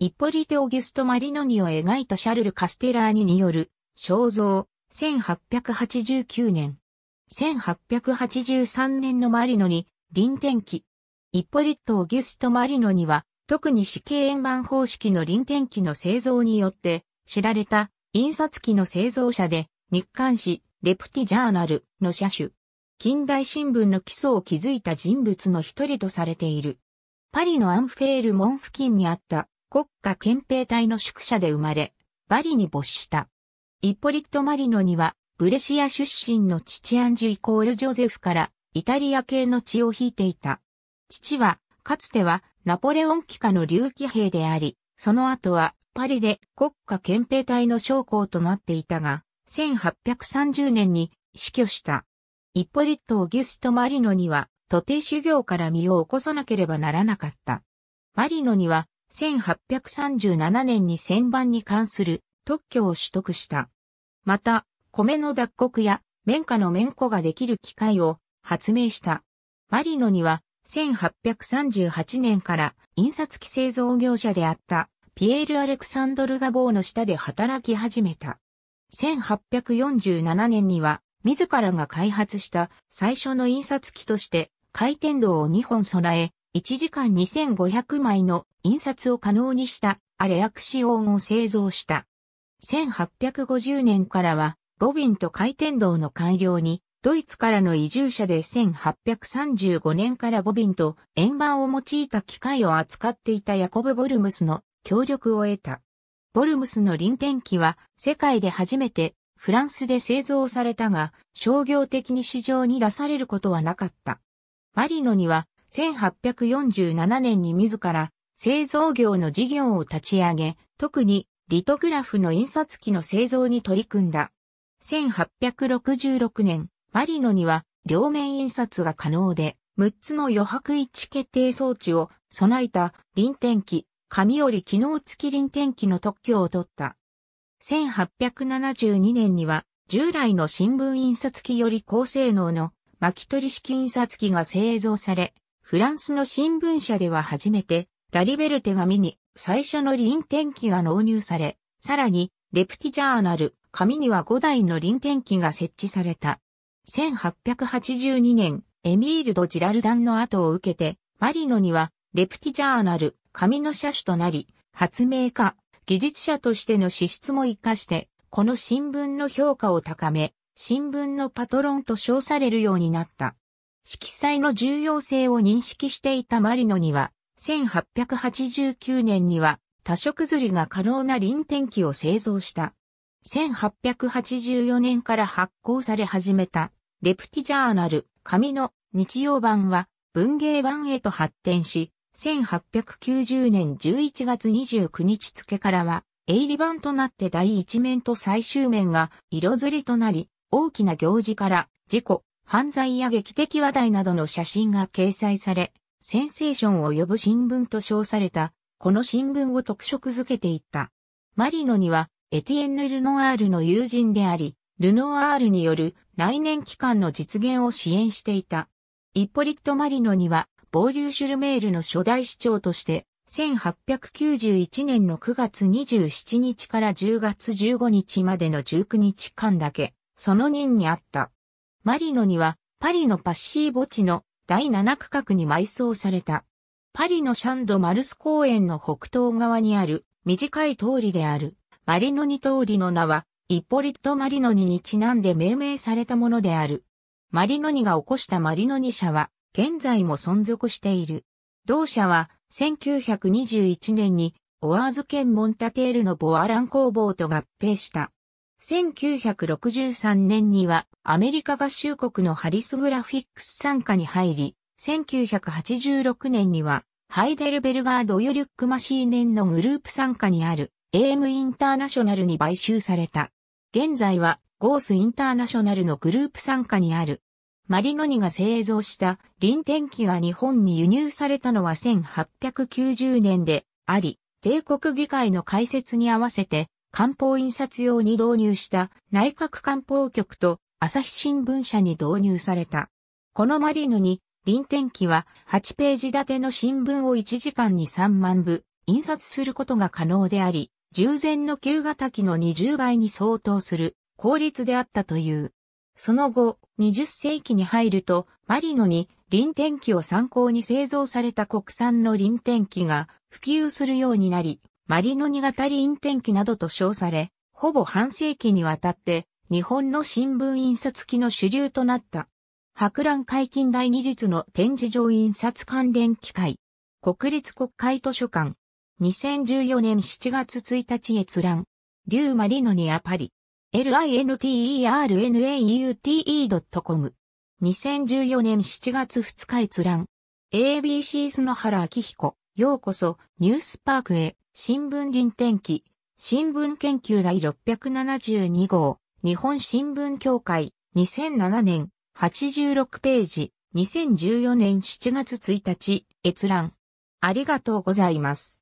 イッポリテ・オギュスト・マリノニを描いたシャルル・カステラーニによる肖像、1889年。1883年のマリノに、臨転機。イッポリット・オギュスト・マリノには、特に死刑円盤方式の臨転機の製造によって、知られた印刷機の製造者で、日刊誌、レプティジャーナルの社主。近代新聞の基礎を築いた人物の一人とされている。パリのアンフェール門付近にあった国家憲兵隊の宿舎で生まれ、バリに没した。イポリット・マリノには、ブレシア出身の父アンジュイコール・ジョゼフから、イタリア系の血を引いていた。父は、かつては、ナポレオン機下の竜起兵であり、その後は、パリで国家憲兵隊の将校となっていたが、1830年に死去した。イポリット・オギュスト・マリノには、徒弟修行から身を起こさなければならなかった。マリノには、1837年に旋盤に関する特許を取得した。また、米の脱穀や綿花の綿子ができる機械を発明した。マリノには1838年から印刷機製造業者であったピエール・アレクサンドル・ガボーの下で働き始めた。1847年には自らが開発した最初の印刷機として回転道を2本備え1時間2500枚の印刷を可能にしたアレアクシオンを製造した。1850年からは、ボビンと回転道の改良に、ドイツからの移住者で1835年からボビンと円盤を用いた機械を扱っていたヤコブ・ボルムスの協力を得た。ボルムスの臨転機は世界で初めてフランスで製造されたが商業的に市場に出されることはなかった。マリノには1847年に自ら製造業の事業を立ち上げ、特にリトグラフの印刷機の製造に取り組んだ。1866年、マリノには両面印刷が可能で、6つの余白位置決定装置を備えた臨転機、紙折り機能付き臨転機の特許を取った。1872年には従来の新聞印刷機より高性能の巻き取り式印刷機が製造され、フランスの新聞社では初めて、ラリベルテ紙に最初の輪転機が納入され、さらに、レプティジャーナル、紙には5台の輪転機が設置された。1882年、エミール・ド・ジラルダンの後を受けて、マリノには、レプティジャーナル、紙の車種となり、発明家、技術者としての資質も活かして、この新聞の評価を高め、新聞のパトロンと称されるようになった。色彩の重要性を認識していたマリノには、1889年には多色釣りが可能な輪天機を製造した。1884年から発行され始めた、レプティジャーナル、紙の日曜版は文芸版へと発展し、1890年11月29日付からは、営利版となって第一面と最終面が色釣りとなり、大きな行事から、事故、犯罪や劇的話題などの写真が掲載され、センセーションを呼ぶ新聞と称された、この新聞を特色づけていった。マリノには、エティエンヌ・ルノアールの友人であり、ルノアールによる来年期間の実現を支援していた。イッポリット・マリノには、ボーリューシュルメールの初代市長として、1891年の9月27日から10月15日までの19日間だけ、その任にあった。マリノには、パリのパッシー墓地の第7区画に埋葬された。パリのシャンド・マルス公園の北東側にある短い通りである。マリノニ通りの名は、イポリット・マリノニにちなんで命名されたものである。マリノニが起こしたマリノニ社は、現在も存続している。同社は、1921年に、オアーズ県モンタテールのボアラン工房と合併した。1963年にはアメリカ合衆国のハリスグラフィックス参加に入り、1986年にはハイデルベルガード・ユリュック・マシーネンのグループ参加にある AM インターナショナルに買収された。現在はゴースインターナショナルのグループ参加にある。マリノニが製造した臨天機が日本に輸入されたのは1890年であり、帝国議会の開設に合わせて官報印刷用に導入した内閣官報局と朝日新聞社に導入された。このマリヌに、臨転機は8ページ立ての新聞を1時間に3万部印刷することが可能であり、従前の旧型機の20倍に相当する効率であったという。その後、20世紀に入ると、マリノに臨転機を参考に製造された国産の臨転機が普及するようになり、マリタリ型輪転機などと称され、ほぼ半世紀にわたって日本の新聞印刷機の主流となった。博覧会近代技術の展示場印刷関連機会。国立国会図書館。2014年7月1日閲覧。リューマリノニアパリ。linternaute.com。2014年7月2日閲覧。ABC 砂原明彦。ようこそ、ニュースパークへ、新聞臨転機新聞研究第672号、日本新聞協会、2007年、86ページ、2014年7月1日、閲覧。ありがとうございます。